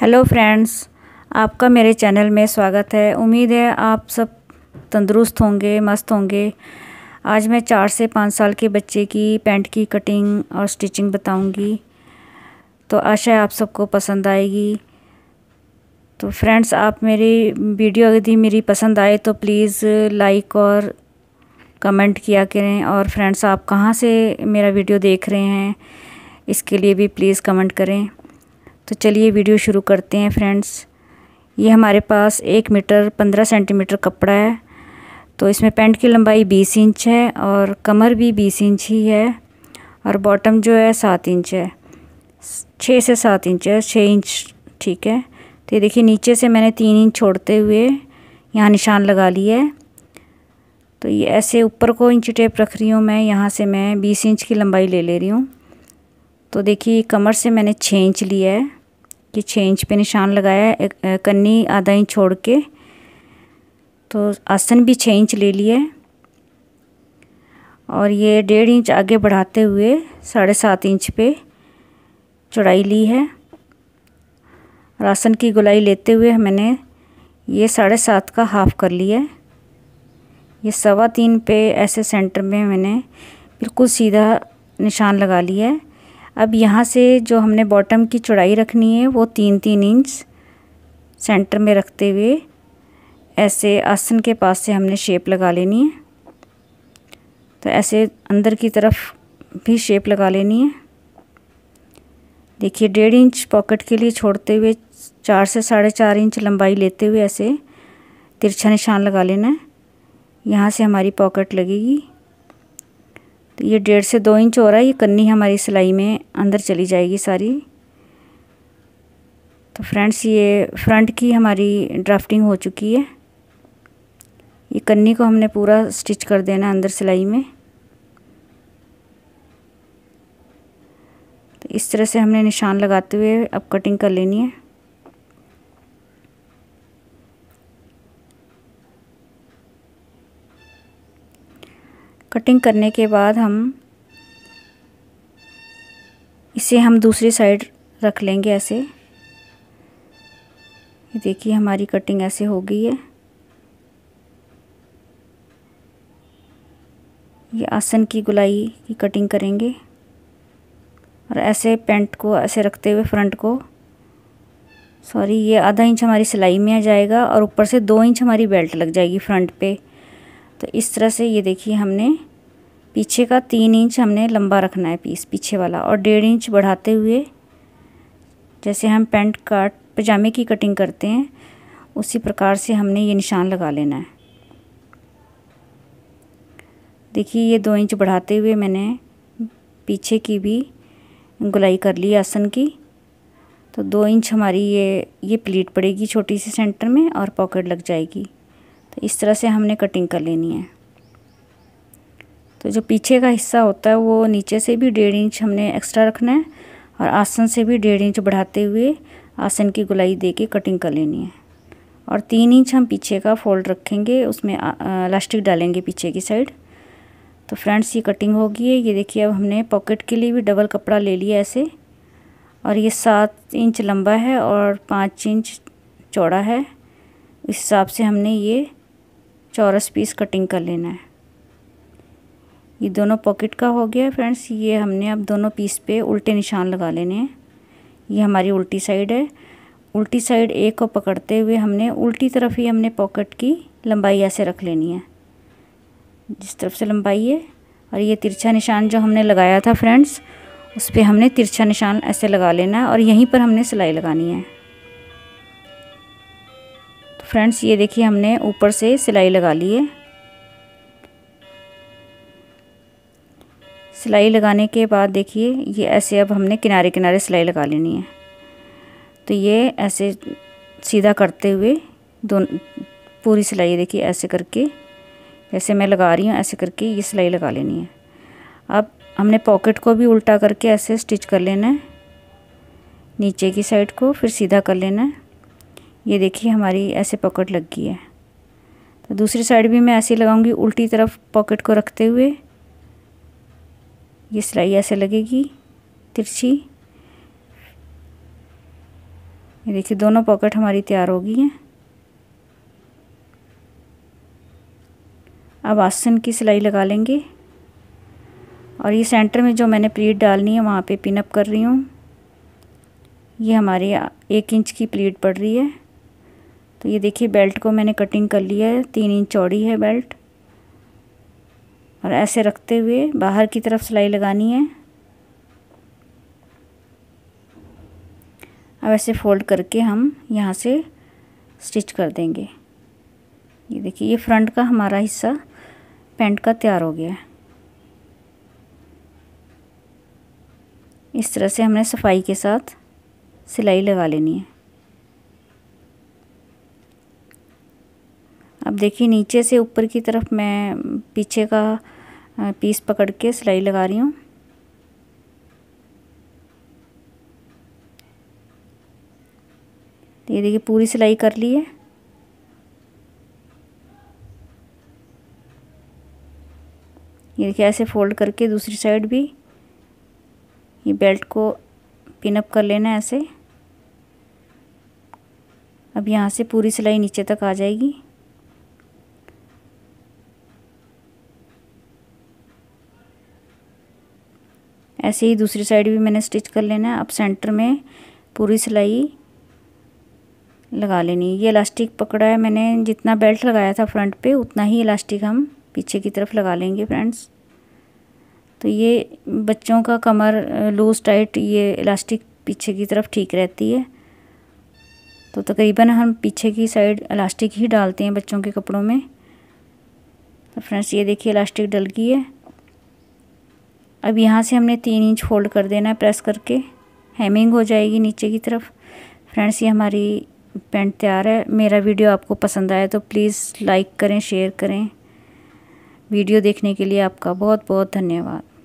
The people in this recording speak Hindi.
हेलो फ्रेंड्स आपका मेरे चैनल में स्वागत है उम्मीद है आप सब तंदुरुस्त होंगे मस्त होंगे आज मैं चार से पाँच साल के बच्चे की पैंट की कटिंग और स्टिचिंग बताऊंगी तो आशा है आप सबको पसंद आएगी तो फ्रेंड्स आप मेरी वीडियो यदि मेरी पसंद आए तो प्लीज़ लाइक और कमेंट किया करें और फ्रेंड्स आप कहाँ से मेरा वीडियो देख रहे हैं इसके लिए भी प्लीज़ कमेंट करें तो चलिए वीडियो शुरू करते हैं फ्रेंड्स ये हमारे पास एक मीटर पंद्रह सेंटीमीटर कपड़ा है तो इसमें पैंट की लंबाई बीस इंच है और कमर भी बीस इंच ही है और बॉटम जो है सात इंच है छः से सात इंच है छः इंच ठीक है तो ये देखिए नीचे से मैंने तीन इंच छोड़ते हुए यहाँ निशान लगा लिया है तो ये ऐसे ऊपर को इंच टेप रख रही हूँ मैं यहाँ से मैं बीस इंच की लंबाई ले ले रही हूँ तो देखिए कमर से मैंने छः इंच लिया है कि छः इंच पे निशान लगाया है कन्नी आधा इंच छोड़ के तो आसन भी छः इंच ले लिया है और ये डेढ़ इंच आगे बढ़ाते हुए साढ़े सात इंच पे चौड़ाई ली है और आसन की गुलाई लेते हुए मैंने ये साढ़े सात का हाफ़ कर लिया है ये सवा तीन पे ऐसे सेंटर में मैंने बिल्कुल सीधा निशान लगा लिया है अब यहाँ से जो हमने बॉटम की चौड़ाई रखनी है वो तीन तीन इंच सेंटर में रखते हुए ऐसे आसन के पास से हमने शेप लगा लेनी है तो ऐसे अंदर की तरफ भी शेप लगा लेनी है देखिए डेढ़ इंच पॉकेट के लिए छोड़ते हुए चार से साढ़े चार इंच लंबाई लेते हुए ऐसे तिरछा निशान लगा लेना है यहाँ से हमारी पॉकेट लगेगी तो ये डेढ़ से दो इंच हो रहा है ये कन्नी हमारी सिलाई में अंदर चली जाएगी सारी तो फ्रेंड्स ये फ्रंट की हमारी ड्राफ्टिंग हो चुकी है ये कन्नी को हमने पूरा स्टिच कर देना अंदर सिलाई में तो इस तरह से हमने निशान लगाते हुए अब कटिंग कर लेनी है कटिंग करने के बाद हम इसे हम दूसरी साइड रख लेंगे ऐसे देखिए हमारी कटिंग ऐसे हो गई है ये आसन की गुलाई की कटिंग करेंगे और ऐसे पेंट को ऐसे रखते हुए फ्रंट को सॉरी ये आधा इंच हमारी सिलाई में आ जाएगा और ऊपर से दो इंच हमारी बेल्ट लग जाएगी फ्रंट पे तो इस तरह से ये देखिए हमने पीछे का तीन इंच हमने लंबा रखना है पीस पीछे वाला और डेढ़ इंच बढ़ाते हुए जैसे हम पेंट काट पजामे की कटिंग करते हैं उसी प्रकार से हमने ये निशान लगा लेना है देखिए ये दो इंच बढ़ाते हुए मैंने पीछे की भी गुलाई कर ली आसन की तो दो इंच हमारी ये ये प्लीट पड़ेगी छोटी सी सेंटर में और पॉकेट लग जाएगी तो इस तरह से हमने कटिंग कर लेनी है तो जो पीछे का हिस्सा होता है वो नीचे से भी डेढ़ इंच हमने एक्स्ट्रा रखना है और आसन से भी डेढ़ इंच बढ़ाते हुए आसन की गुलाई दे के कटिंग कर लेनी है और तीन इंच हम पीछे का फोल्ड रखेंगे उसमें इलास्टिक डालेंगे पीछे की साइड तो फ्रेंड्स ये कटिंग होगी है ये देखिए अब हमने पॉकेट के लिए भी डबल कपड़ा ले लिया ऐसे और ये सात इंच लंबा है और पाँच इंच चौड़ा है इस हिसाब से हमने ये चौरस पीस कटिंग कर लेना है ये दोनों पॉकेट का हो गया फ्रेंड्स ये हमने अब दोनों पीस पे उल्टे निशान लगा लेने हैं ये हमारी उल्टी साइड है उल्टी साइड एक को पकड़ते हुए हमने उल्टी तरफ ही हमने पॉकेट की लंबाई ऐसे रख लेनी है जिस तरफ से लंबाई है और ये तिरछा निशान जो हमने लगाया था फ्रेंड्स उस पर हमने तिरछा निशान ऐसे लगा लेना है और यहीं पर हमने सिलाई लगानी है तो फ्रेंड्स ये देखिए हमने ऊपर से सिलाई लगा ली है सिलाई लगाने के बाद देखिए ये ऐसे अब हमने किनारे किनारे सिलाई लगा लेनी है तो ये ऐसे सीधा करते हुए दोनों पूरी सिलाई देखिए ऐसे करके ऐसे मैं लगा रही हूँ ऐसे करके ये सिलाई लगा लेनी है अब हमने पॉकेट को भी उल्टा करके ऐसे स्टिच कर लेना है नीचे की साइड को फिर सीधा कर लेना है ये देखिए हमारी ऐसे पॉकेट लग गई है तो दूसरी साइड भी मैं ऐसे लगाऊंगी उल्टी तरफ पॉकेट को रखते हुए ये सिलाई ऐसे लगेगी तिरछी ये देखिए दोनों पॉकेट हमारी तैयार हो गई हैं अब आसन की सिलाई लगा लेंगे और ये सेंटर में जो मैंने प्लीट डालनी है वहाँ पे पिनअप कर रही हूँ ये हमारी एक इंच की प्लीट पड़ रही है तो ये देखिए बेल्ट को मैंने कटिंग कर लिया है तीन इंच चौड़ी है बेल्ट और ऐसे रखते हुए बाहर की तरफ सिलाई लगानी है अब ऐसे फोल्ड करके हम यहाँ से स्टिच कर देंगे ये देखिए ये फ्रंट का हमारा हिस्सा पेंट का तैयार हो गया है इस तरह से हमने सफाई के साथ सिलाई लगा लेनी है अब देखिए नीचे से ऊपर की तरफ मैं पीछे का पीस पकड़ के सिलाई लगा रही हूँ ये देखिए पूरी सिलाई कर ली है ये देखिए ऐसे फोल्ड करके दूसरी साइड भी ये बेल्ट को पिनअप कर लेना ऐसे अब यहाँ से पूरी सिलाई नीचे तक आ जाएगी ऐसे ही दूसरी साइड भी मैंने स्टिच कर लेना है अब सेंटर में पूरी सिलाई लगा लेनी ये इलास्टिक पकड़ा है मैंने जितना बेल्ट लगाया था फ्रंट पे उतना ही इलास्टिक हम पीछे की तरफ लगा लेंगे फ्रेंड्स तो ये बच्चों का कमर लूज टाइट ये इलास्टिक पीछे की तरफ ठीक रहती है तो तकरीबन हम पीछे की साइड इलास्टिक ही डालते हैं बच्चों के कपड़ों में तो फ्रेंड्स ये देखिए इलास्टिक डल गई है अब यहाँ से हमने तीन इंच फोल्ड कर देना है प्रेस करके हेमिंग हो जाएगी नीचे की तरफ फ्रेंड्स ये हमारी पेंट तैयार है मेरा वीडियो आपको पसंद आया तो प्लीज़ लाइक करें शेयर करें वीडियो देखने के लिए आपका बहुत बहुत धन्यवाद